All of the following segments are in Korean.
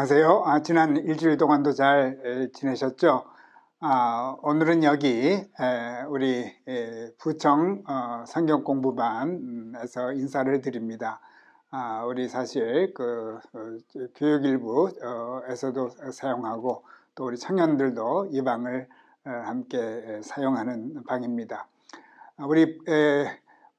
안녕하세요. 아, 지난 일주일 동안도 잘 에, 지내셨죠? 아, 오늘은 여기 에, 우리 에, 부청 어, 성경공부반에서 인사를 드립니다. 아, 우리 사실 그 어, 교육일부에서도 어, 사용하고 또 우리 청년들도 이 방을 함께 사용하는 방입니다. 아, 우리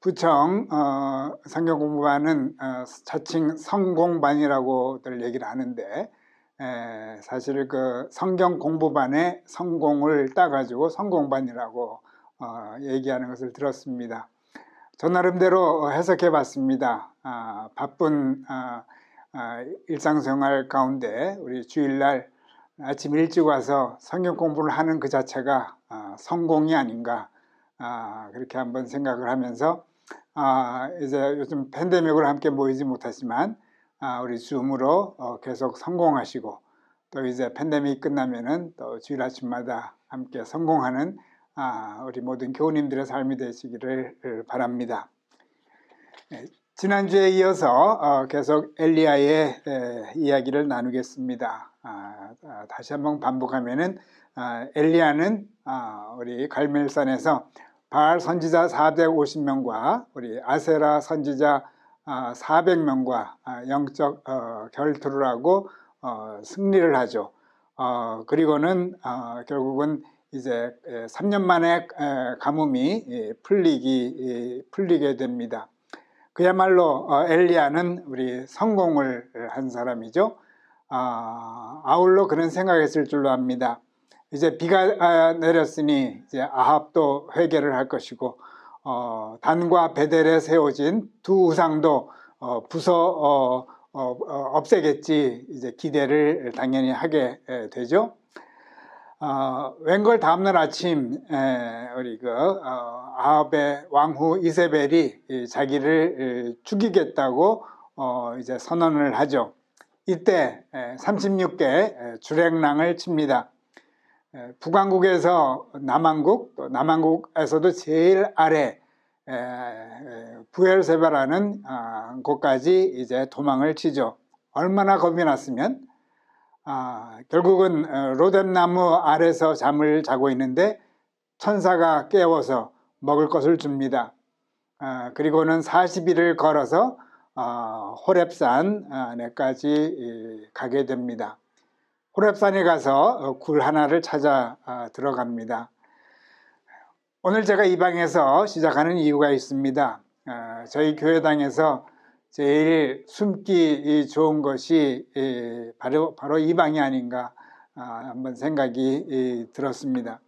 부청 어, 상경공부반은 어, 자칭 성공반이라고들 얘기를 하는데 에, 사실 그 성경 공부반의 성공을 따가지고 성공반이라고 어, 얘기하는 것을 들었습니다. 저 나름대로 해석해 봤습니다. 아, 바쁜 아, 아, 일상생활 가운데 우리 주일날 아침 일찍 와서 성경 공부를 하는 그 자체가 아, 성공이 아닌가 아, 그렇게 한번 생각을 하면서 아, 이제 요즘 팬데믹으로 함께 모이지 못하지만 아, 우리 줌으로 어, 계속 성공하시고 또 이제 팬데믹 끝나면은 또 주일 아침마다 함께 성공하는 아, 우리 모든 교우님들의 삶이 되시기를 바랍니다. 예, 지난주에 이어서 어, 계속 엘리아의 에, 이야기를 나누겠습니다. 아, 아 다시 한번 반복하면은 아, 엘리아는 아, 우리 갈멜산에서 바알 선지자 450명과 우리 아세라 선지자 400명과 아, 아, 영적 어, 결투를 하고 어, 승리를 하죠. 어, 그리고는 결국은 이제 3년 만에 가뭄이 풀리기 풀리게 됩니다. 그야말로 엘리야는 우리 성공을 한 사람이죠. 아, 아울러 그런 생각했을 줄로 압니다. 이제 비가 아, 내렸으니 이제 아합도 회개를 할 것이고 어, 단과 베델에 세워진 두 우상도 어, 부서 어, 어, 어 없애겠지 이제 기대를 당연히 하게 되죠. 어, 웬걸 다음날 아침 에, 우리 그 아합의 왕후 이세벨이 자기를 죽이겠다고 이제 선언을 하죠. 이때 36개 주랭랑을 칩니다. 예, 북한국에서 남한국, 또 남한국에서도 제일 아래 예, 예, 부엘세바라는 아, 곳까지 이제 도망을 치죠. 얼마나 겁이 났으면 아, 결국은 어, 로뎀나무 아래서 잠을 자고 있는데 천사가 깨워서 먹을 것을 줍니다. 아, 그리고는 40일을 걸어서 아, 호랩산 에까지 가게 됩니다. 호랩산에 가서 어, 굴 하나를 찾아 아, 들어갑니다. 오늘 제가 이 방에서 시작하는 이유가 있습니다. 아, 저희 교회당에서 제일 숨기 좋은 것이 바로, 바로 이 방이 아닌가 아, 한번 생각이 들었습니다.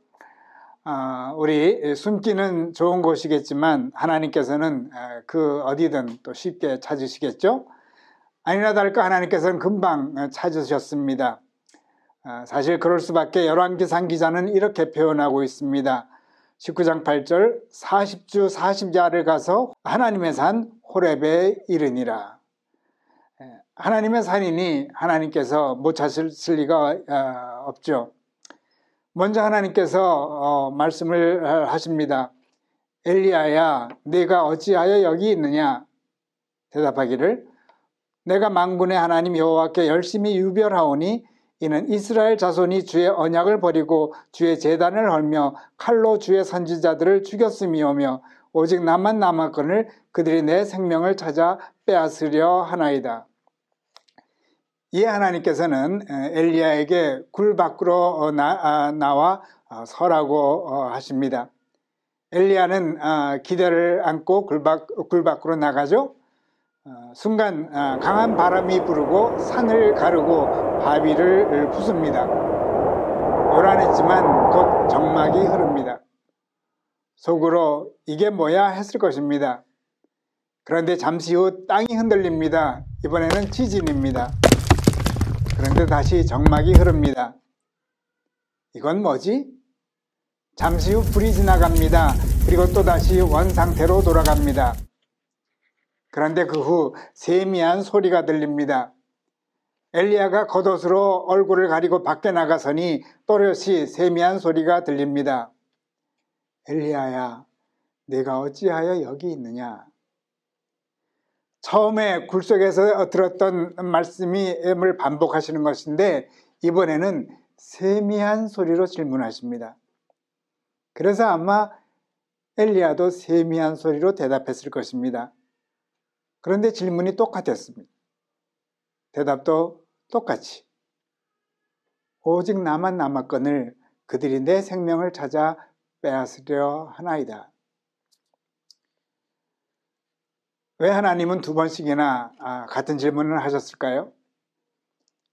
우리 숨기는 좋은 곳이겠지만 하나님께서는 그 어디든 또 쉽게 찾으시겠죠? 아니나 다를까 하나님께서는 금방 어, 찾으셨습니다. 아, 사실 그럴 수밖에 열왕기상 기자는 이렇게 표현하고 있습니다. 19장 8절 40주 40야를 가서 하나님의 산 호렙에 이르니라. 예, 하나님의 산이니 하나님께서 못찾을 리가 어, 없죠. 먼저 하나님께서 어, 말씀을 하십니다. 엘리야야 네가 어찌하여 여기 있느냐 대답하기를 내가 만군의 하나님 여호와께 열심히 유별하오니 이는 이스라엘 자손이 주의 언약을 버리고 주의 재단을 헐며 칼로 주의 선지자들을 죽였음이오며 오직 나만 남았건을 그들이 내 생명을 찾아 빼앗으려 하나이다. 이에 하나님께서는 엘리야에게 굴 밖으로 어, 아, 나와 어, 서라고 어, 하십니다. 엘리야는 아, 기대를 안고 굴, 밖, 으로 나가죠. 어, 순간 어, 강한 바람이 부르고 산을 가르고 바위를 어, 부숩니다. 요란했지만 곧 정막이 흐릅니다. 속으로 이게 뭐야 했을 것입니다. 그런데 잠시 후 땅이 흔들립니다. 이번에는 지진입니다. 그런데 다시 정막이 흐릅니다. 이건 뭐지? 잠시 후 불이 지나갑니다. 그리고 또다시 원상태로 돌아갑니다. 그런데 그 후 세미한 소리가 들립니다. 엘리야가 겉옷으로 얼굴을 가리고 밖에 나가서니 또렷이 세미한 소리가 들립니다. 엘리야야, 내가 어찌하여 여기 있느냐? 처음에 굴속에서 들었던 말씀을 반복하시는 것인데 이번에는 세미한 소리로 질문하십니다. 그래서 아마 엘리야도 세미한 소리로 대답했을 것입니다. 그런데 질문이 똑같았습니다. 대답도 똑같이. 오직 나만 남았건을 그들이 내 생명을 찾아 빼앗으려 하나이다. 왜 하나님은 두 번씩이나 아, 같은 질문을 하셨을까요?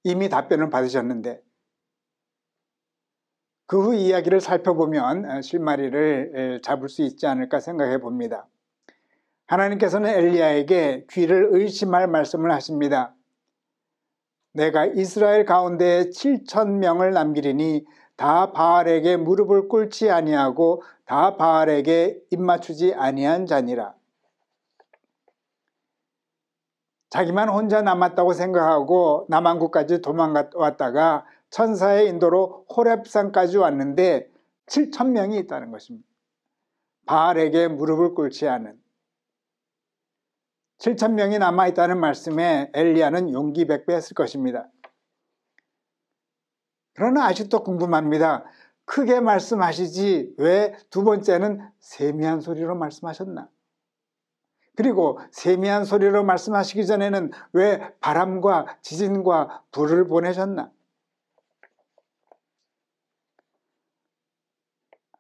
이미 답변을 받으셨는데 그 후 이야기를 살펴보면 아, 실마리를 잡을 수 있지 않을까 생각해 봅니다. 하나님께서는 엘리야에게 귀를 의심할 말씀을 하십니다. 내가 이스라엘 가운데 7천 명을 남기리니 다 바알에게 무릎을 꿇지 아니하고 다 바알에게 입맞추지 아니한 자니라. 자기만 혼자 남았다고 생각하고 남한국까지 도망갔다가 천사의 인도로 호랩산까지 왔는데 7천 명이 있다는 것입니다. 바알에게 무릎을 꿇지 않은 7천 명이 남아있다는 말씀에 엘리야는 용기 백배했을 것입니다. 그러나 아직도 궁금합니다. 크게 말씀하시지 왜 두 번째는 세미한 소리로 말씀하셨나? 그리고 세미한 소리로 말씀하시기 전에는 왜 바람과 지진과 불을 보내셨나?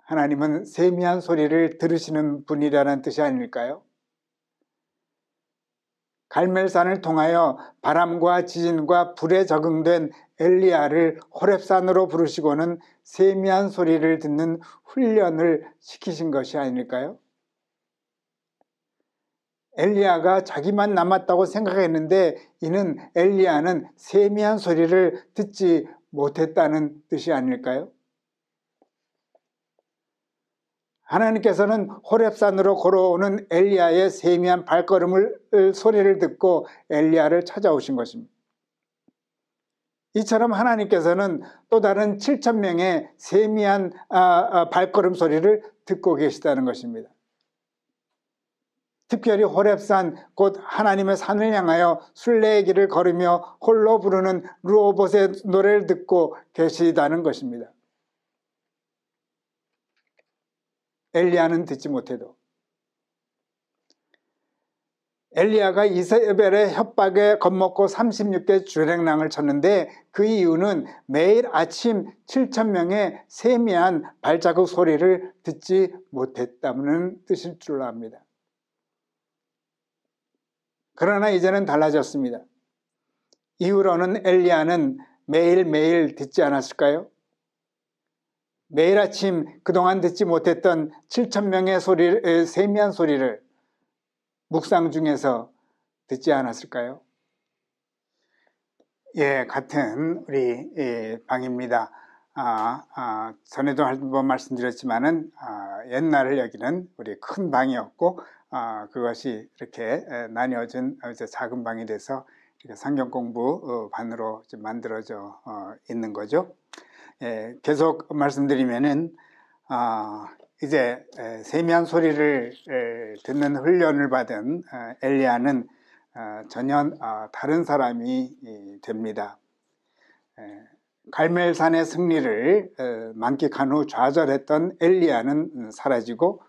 하나님은 세미한 소리를 들으시는 분이라는 뜻이 아닐까요? 갈멜산을 통하여 바람과 지진과 불에 적응된 엘리야를 호랩산으로 부르시고는 세미한 소리를 듣는 훈련을 시키신 것이 아닐까요? 엘리야가 자기만 남았다고 생각했는데 이는 엘리야는 세미한 소리를 듣지 못했다는 뜻이 아닐까요? 하나님께서는 호렙산으로 걸어오는 엘리야의 세미한 발걸음을 소리를 듣고 엘리야를 찾아오신 것입니다. 이처럼 하나님께서는 또 다른 7천 명의 세미한 아, 아, 발걸음 소리를 듣고 계시다는 것입니다. 특별히 호랩산 곧 하나님의 산을 향하여 순례의 길을 걸으며 홀로 부르는 루오봇의 노래를 듣고 계시다는 것입니다. 엘리야는 듣지 못해도 엘리야가 이세벨의 협박에 겁먹고 36개 주행랑을 쳤는데 그 이유는 매일 아침 7천명의 세미한 발자국 소리를 듣지 못했다는 뜻일 줄로 압니다. 그러나 이제는 달라졌습니다. 이후로는 엘리야는 매일매일 듣지 않았을까요? 매일 아침 그동안 듣지 못했던 7천명의 소리를, 세미한 소리를 묵상 중에서 듣지 않았을까요? 예, 같은 우리 예, 방입니다. 아, 아, 전에도 한 번 말씀드렸지만은 아, 옛날을 여기는 우리 큰 방이었고 아, 그것이 이렇게 나뉘어진 이제 작은 방이 돼서 이렇게 상경 공부 어, 반으로 만들어져 어, 있는 거죠. 예, 계속 말씀드리면은 아, 이제 세미한 소리를 듣는 훈련을 받은 아, 엘리야는 아, 전혀 다른 사람이 됩니다. 갈멜산의 승리를 만끽한 후 좌절했던 엘리야는 사라지고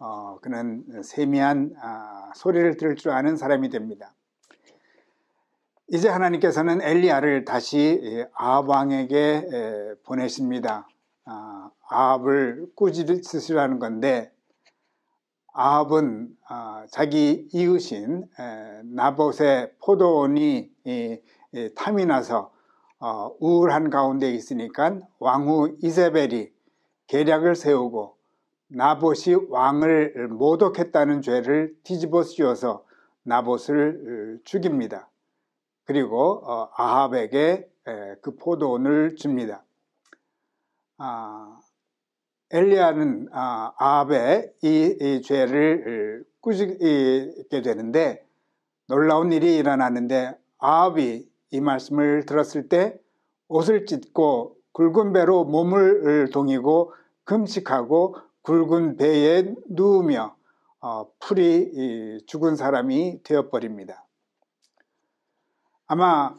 어, 그는 세미한 소리를 들을 줄 아는 사람이 됩니다. 이제 하나님께서는 엘리야를 다시 예, 아합 왕에게 예, 보내십니다. 아, 아합을 꾸짖으시라는 건데 아합은 아, 자기 이웃인 예, 나봇의 포도원이 탐이 나서 어, 우울한 가운데 있으니까 왕후 이세벨이 계략을 세우고 나봇이 왕을 모독했다는 죄를 뒤집어 씌워서 나봇을 어, 죽입니다. 그리고 어, 아합에게 그 포도원을 줍니다. 아, 엘리야는 아, 합의 이, 죄를 꾸짖게 되는데 놀라운 일이 일어나는데 아합이 이 말씀을 들었을 때 옷을 찢고 굵은 배로 몸을 동이고 금식하고 굵은 배에 누우며 어, 풀이 죽은 사람이 되어버립니다. 아마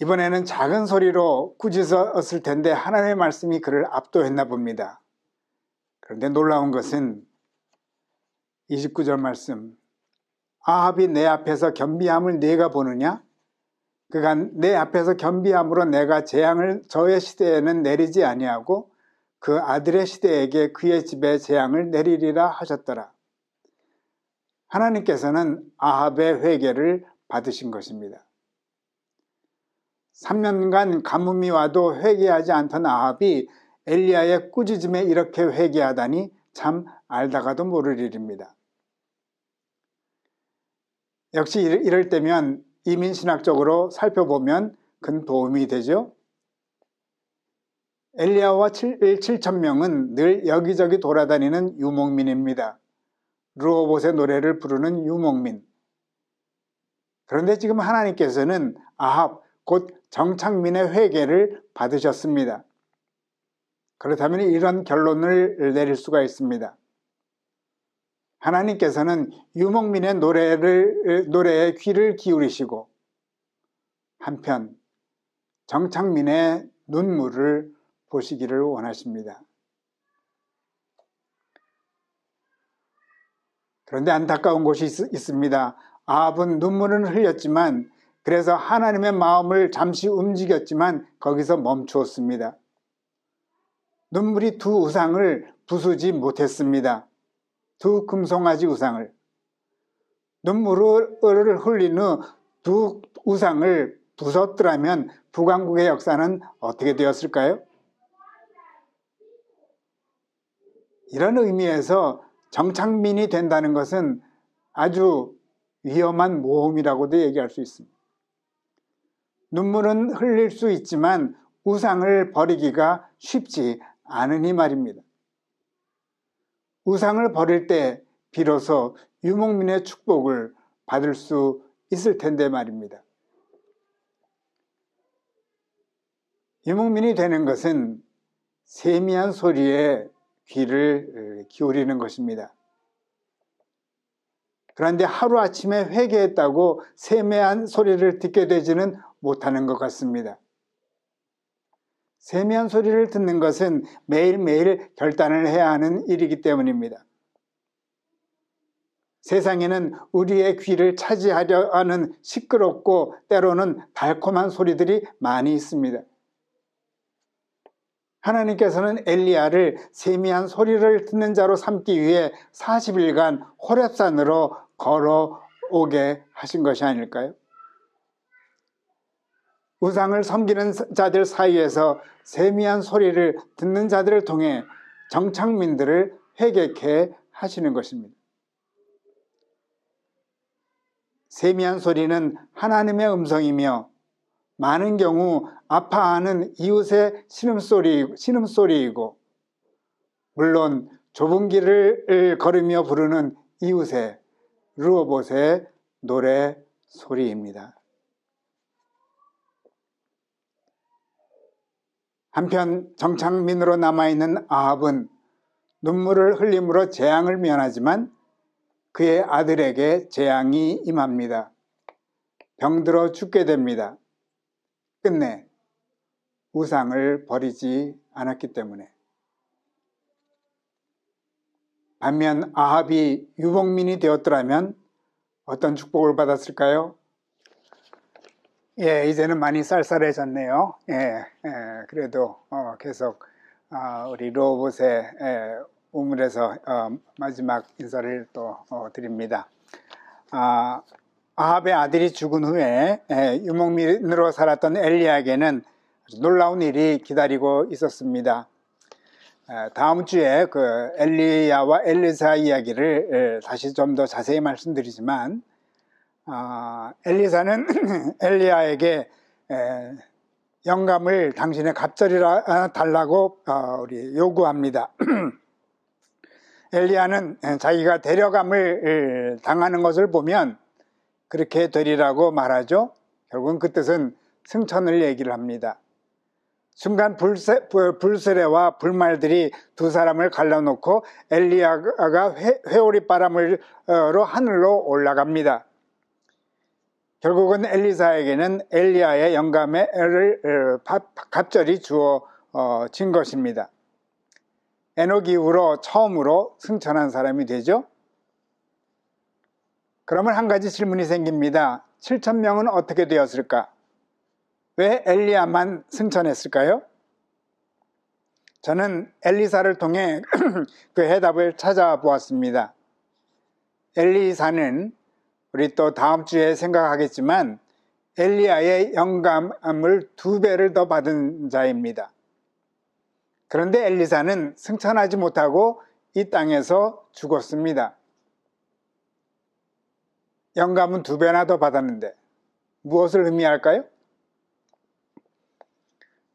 이번에는 작은 소리로 꾸짖었을 텐데 하나님의 말씀이 그를 압도했나 봅니다. 그런데 놀라운 것은 29절 말씀 아합이 내 앞에서 겸비함을 네가 보느냐? 그가 내 앞에서 겸비함으로 내가 재앙을 저의 시대에는 내리지 아니하고 그 아들의 시대에게 그의 집에 재앙을 내리리라 하셨더라. 하나님께서는 아합의 회개를 받으신 것입니다. 3년간 가뭄이 와도 회개하지 않던 아합이 엘리야의 꾸짖음에 이렇게 회개하다니 참 알다가도 모를 일입니다. 역시 이럴 때면 이민신학적으로 살펴보면 큰 도움이 되죠. 엘리야와 7천명은 늘 여기저기 돌아다니는 유목민입니다. 루오봇의 노래를 부르는 유목민. 그런데 지금 하나님께서는 아합, 곧 정창민의 회개를 받으셨습니다. 그렇다면 이런 결론을 내릴 수가 있습니다. 하나님께서는 유목민의 노래를, 노래에 귀를 기울이시고 한편 정창민의 눈물을 보시기를 원하십니다. 그런데 안타까운 곳이 있, 습니다 아합은 눈물은 흘렸지만 그래서 하나님의 마음을 잠시 움직였지만 거기서 멈추었습니다. 눈물이 두 우상을 부수지 못했습니다. 두 금송아지 우상을. 눈물을 흘린 후 두 우상을 부쉈더라면 북왕국의 역사는 어떻게 되었을까요? 이런 의미에서 정착민이 된다는 것은 아주 위험한 모험이라고도 얘기할 수 있습니다. 눈물은 흘릴 수 있지만 우상을 버리기가 쉽지 않으니 말입니다. 우상을 버릴 때 비로소 유목민의 축복을 받을 수 있을 텐데 말입니다. 유목민이 되는 것은 세미한 소리에 귀를 어, 기울이는 것입니다. 그런데 하루아침에 회개했다고 세미한 소리를 듣게 되지는 못하는 것 같습니다. 세미한 소리를 듣는 것은 매일매일 결단을 해야 하는 일이기 때문입니다. 세상에는 우리의 귀를 차지하려 하는 시끄럽고 때로는 달콤한 소리들이 많이 있습니다. 하나님께서는 엘리야를 세미한 소리를 듣는 자로 삼기 위해 40일간 호랩산으로 걸어오게 하신 것이 아닐까요? 우상을 섬기는 자들 사이에서 세미한 소리를 듣는 자들을 통해 정착민들을 회개케 하시는 것입니다. 세미한 소리는 하나님의 음성이며 많은 경우 아파하는 이웃의 신음소리, 신음소리이고 물론 좁은 길을 걸으며 부르는 이웃의 루어봇의 노래 소리입니다. 한편 정착민으로 남아있는 아합은 눈물을 흘림으로 재앙을 면하지만 그의 아들에게 재앙이 임합니다. 병들어 죽게 됩니다. 끝내 우상을 버리지 않았기 때문에. 반면 아합이 유목민이 되었더라면 어떤 축복을 받았을까요? 예, 이제는 많이 쌀쌀해졌네요. 예, 예 그래도 어, 계속 어, 우리 로봇의 예, 우물에서 어, 마지막 인사를 또 어, 드립니다. 아, 아합의 아들이 죽은 후에 예, 유목민으로 살았던 엘리야에게는 놀라운 일이 기다리고 있었습니다. 아, 다음 주에 그 엘리야와 엘리사 이야기를 예, 다시 좀 더 자세히 말씀드리지만 아, 엘리사는 엘리야에게 영감을 당신의 갑절이라 아, 달라고 어, 우리 요구합니다. 엘리야는 자기가 데려감을 당하는 것을 보면 그렇게 되리라고 말하죠. 결국은 그 뜻은 승천을 얘기를 합니다. 순간 불세, 불세례와 불말들이 두 사람을 갈라놓고 엘리야가 회, 회오리 바람으로 하늘로 올라갑니다. 결국은 엘리사에게는 엘리야의 영감의 애를 갑절이 주어진 어, 것입니다. 에녹 이후로 처음으로 승천한 사람이 되죠. 그러면 한 가지 질문이 생깁니다. 7천 명은 어떻게 되었을까? 왜 엘리야만 승천했을까요? 저는 엘리사를 통해 그 해답을 찾아보았습니다. 엘리사는 우리 또 다음 주에 생각하겠지만 엘리야의 영감을 두 배를 더 받은 자입니다. 그런데 엘리사는 승천하지 못하고 이 땅에서 죽었습니다. 영감은 두 배나 더 받았는데 무엇을 의미할까요?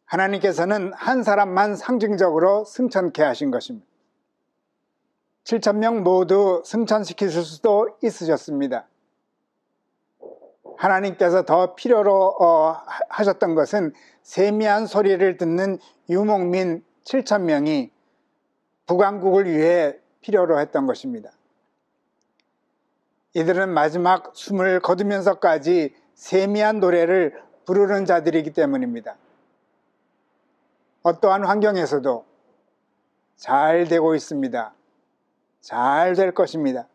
하나님께서는 한 사람만 상징적으로 승천케 하신 것입니다. 7천명 모두 승천시키실 수도 있으셨습니다. 하나님께서 더 필요로 어, 하셨던 것은 세미한 소리를 듣는 유목민 7천 명이 북왕국을 위해 필요로 했던 것입니다. 이들은 마지막 숨을 거두면서까지 세미한 노래를 부르는 자들이기 때문입니다. 어떠한 환경에서도 잘 되고 있습니다. 잘 될 것입니다.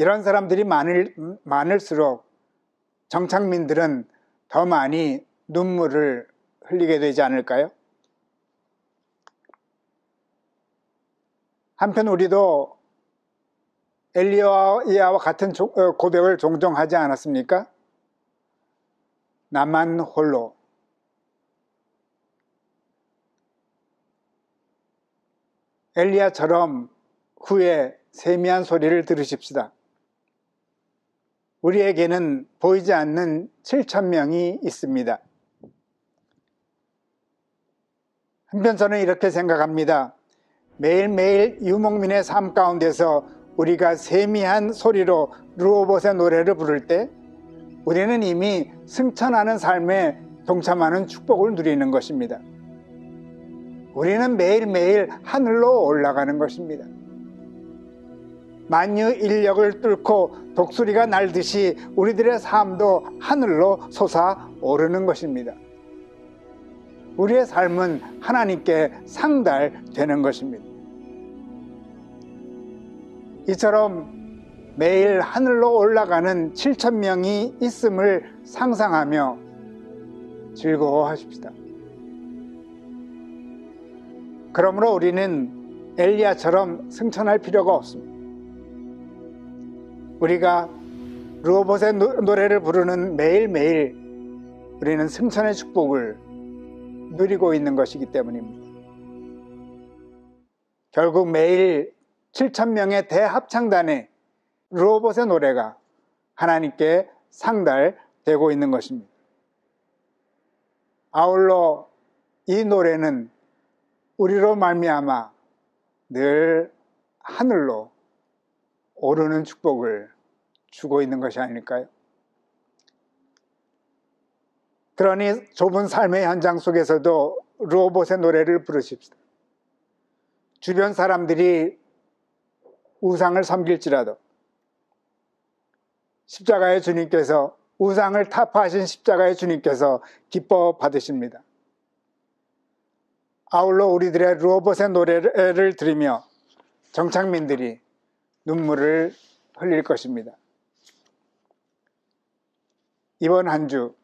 이런 사람들이 많을, 많을수록 정착민들은 더 많이 눈물을 흘리게 되지 않을까요? 한편 우리도 엘리야와 같은 어, 고백을 종종 하지 않았습니까? 나만 홀로 엘리야처럼 후에 세미한 소리를 들으십시다. 우리에게는 보이지 않는 7천명이 있습니다. 한편 저는 이렇게 생각합니다. 매일매일 유목민의 삶 가운데서 우리가 세미한 소리로 루오봇의 노래를 부를 때 우리는 이미 승천하는 삶에 동참하는 축복을 누리는 것입니다. 우리는 매일매일 하늘로 올라가는 것입니다. 만유 인력을 뚫고 독수리가 날듯이 우리들의 삶도 하늘로 솟아오르는 것입니다. 우리의 삶은 하나님께 상달되는 것입니다. 이처럼 매일 하늘로 올라가는 7천 명이 있음을 상상하며 즐거워하십시다. 그러므로 우리는 엘리야처럼 승천할 필요가 없습니다. 우리가 루어봇의 노래를 부르는 매일매일 우리는 승천의 축복을 누리고 있는 것이기 때문입니다. 결국 매일 7천명의 대합창단의 루어봇의 노래가 하나님께 상달되고 있는 것입니다. 아울러 이 노래는 우리로 말미암아 늘 하늘로 오르는 축복을 주고 있는 것이 아닐까요? 그러니 좁은 삶의 현장 속에서도 로봇의 노래를 부르십시다. 주변 사람들이 우상을 섬길지라도 십자가의 주님께서 우상을 타파하신 십자가의 주님께서 기뻐 받으십니다. 아울러 우리들의 로봇의 노래를 들으며 정착민들이 눈물을 흘릴 것입니다. 이번 한 주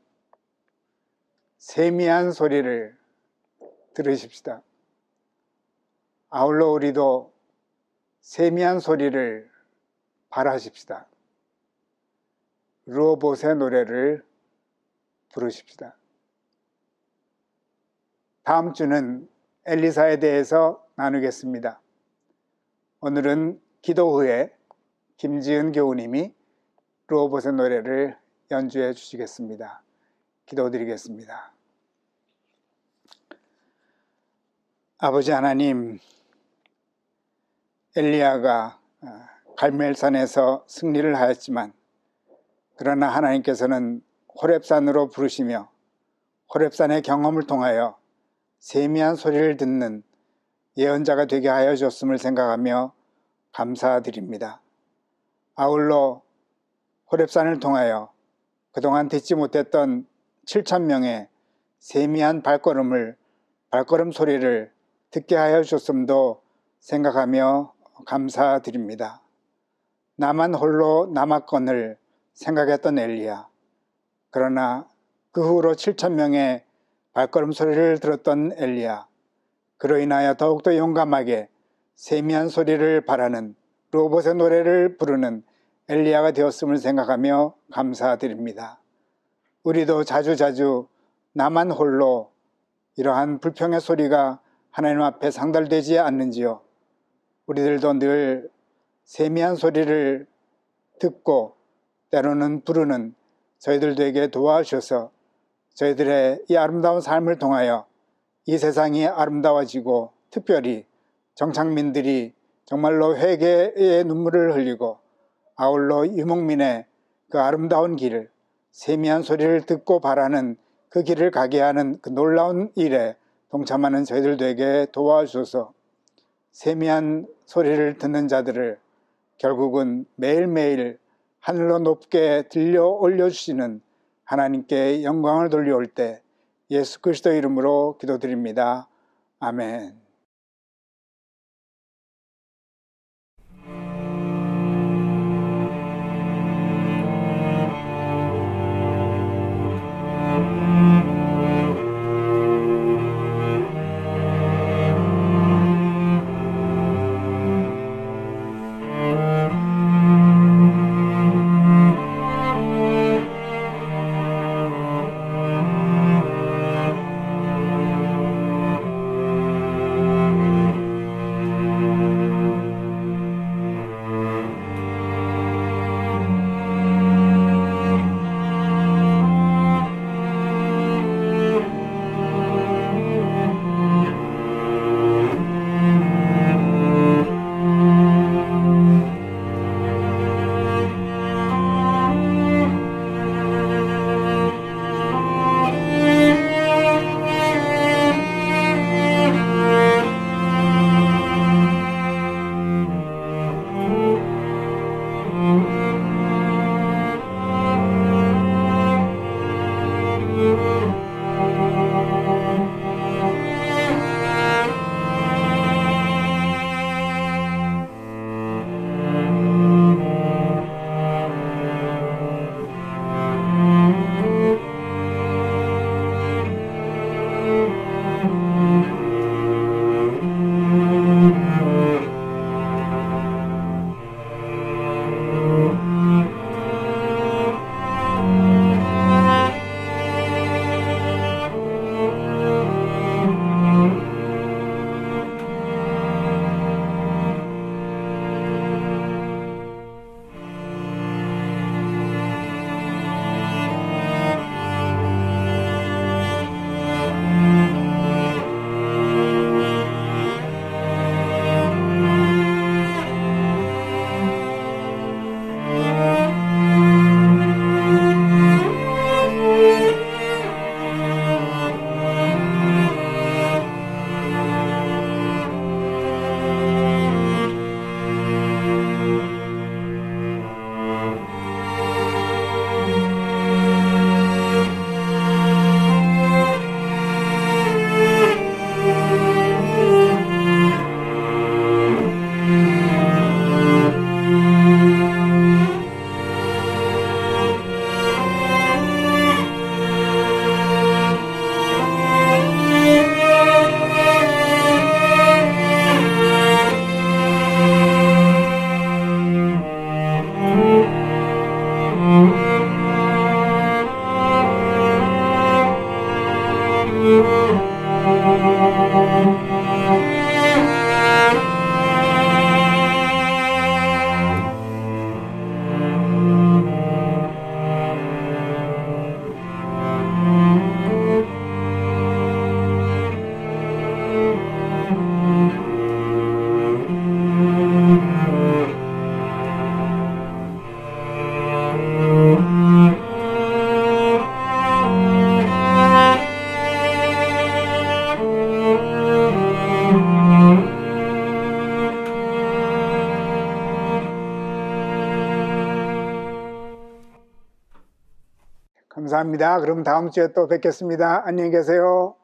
세미한 소리를 들으십시다. 아울러 우리도 세미한 소리를 바라십시다. 로봇의 노래를 부르십시다. 다음 주는 엘리사에 대해서 나누겠습니다. 오늘은 기도 후에 김지은 교우님이 로봇의 노래를 연주해 주시겠습니다. 기도드리겠습니다. 아버지 하나님, 엘리야가 어, 갈멜산에서 승리를 하였지만 그러나 하나님께서는 호렙산으로 부르시며 호렙산의 경험을 통하여 세미한 소리를 듣는 예언자가 되게 하여 줬음을 생각하며 감사드립니다. 아울러 호랩산을 통하여 그동안 듣지 못했던 7천명의 세미한 발걸음을 발걸음 소리를 듣게 하여 주셨음도 생각하며 감사드립니다. 나만 홀로 남았건을 생각했던 엘리야. 그러나 그 후로 7천명의 발걸음 소리를 들었던 엘리야. 그로 인하여 더욱더 용감하게 세미한 소리를 바라는 로봇의 노래를 부르는 엘리야가 되었음을 생각하며 감사드립니다. 우리도 자주자주 나만 홀로 이러한 불평의 소리가 하나님 앞에 상달되지 않는지요. 우리들도 늘 세미한 소리를 듣고 때로는 부르는 저희들에게 도와주셔서 저희들의 이 아름다운 삶을 통하여 이 세상이 아름다워지고 특별히 정착민들이 정말로 회개의 눈물을 흘리고 아울러 유목민의 그 아름다운 길을 세미한 소리를 듣고 바라는 그 길을 가게 하는 그 놀라운 일에 동참하는 저희들 되게 도와주셔서 세미한 소리를 듣는 자들을 결국은 매일매일 하늘로 높게 들려 올려주시는 하나님께 영광을 돌려올 때 예수 그리스도 이름으로 기도드립니다. 아멘. Mm-hmm. 감사합니다. 그럼 다음 주에 또 뵙겠습니다. 안녕히 계세요.